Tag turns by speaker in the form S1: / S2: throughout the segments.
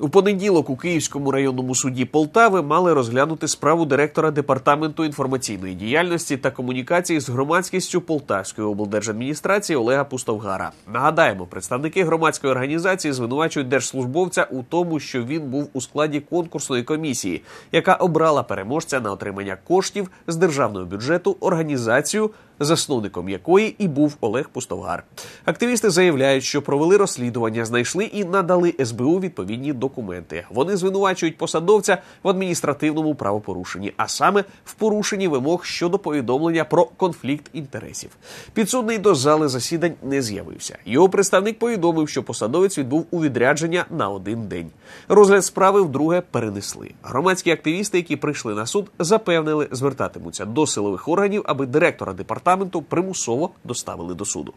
S1: У понеділок у Київському районному суді Полтави мали розглянути справу директора департаменту інформаційної діяльності та комунікації з громадськістю Полтавської облдержадміністрації Олега Пустовгара. Нагадаємо, представники громадської організації звинувачують держслужбовця у тому, що він був у складі конкурсної комісії, яка обрала переможця на отримання коштів з державного бюджету організацію засновником якої і був Олег Пустовгар. Активісти заявляють, що провели розслідування, знайшли і надали СБУ відповідні документи. Вони звинувачують посадовця в адміністративному правопорушенні, а саме в порушенні вимог щодо повідомлення про конфлікт інтересів. Підсудний до зали засідань не з'явився. Його представник повідомив, що посадовець відбув у відрядження на один день. Розгляд справи вдруге перенесли. Громадські активісти, які прийшли на суд, запевнили, звертатимуться до силових органів, аби директора департаменту департаменту примусово доставили до суду.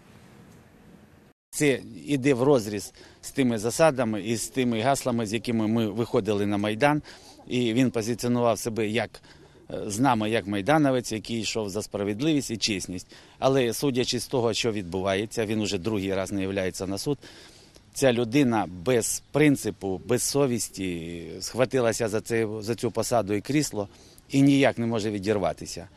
S2: Це іде в розріз з тими засадами і з тими гаслами, з якими ми виходили на майдан, і він позиціонував себе як е, з нами, як майдановець, який йшов за справедливість і чесність. Але судячи з того, що відбувається, він уже другий раз не являється на суд. Ця людина без принципу, без совісті схватилася за це за цю посаду і крісло і ніяк не може відірватися.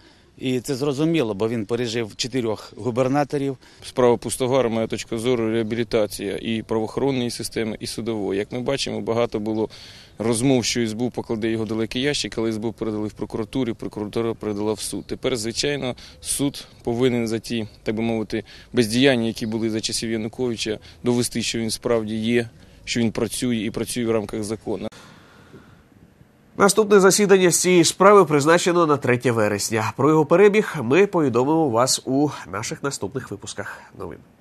S2: І це зрозуміло, бо він пережив чотирьох губернаторів. Справа Пустогора, моя точка зору, реабілітація і правоохоронної системи, і судової. Як
S3: ми бачимо, багато було розмов, що СБУ покладе його далекий ящик, але СБУ передали в прокуратурі, прокуратура передала в суд. Тепер, звичайно, суд повинен за ті, так би мовити, бездіяння, які були за часів Януковича, довести, що він справді є, що він працює і працює в рамках закону. Наступне засідання з цієї справи
S1: призначено на 3 вересня. Про його перебіг ми повідомимо вас у наших наступних випусках новин.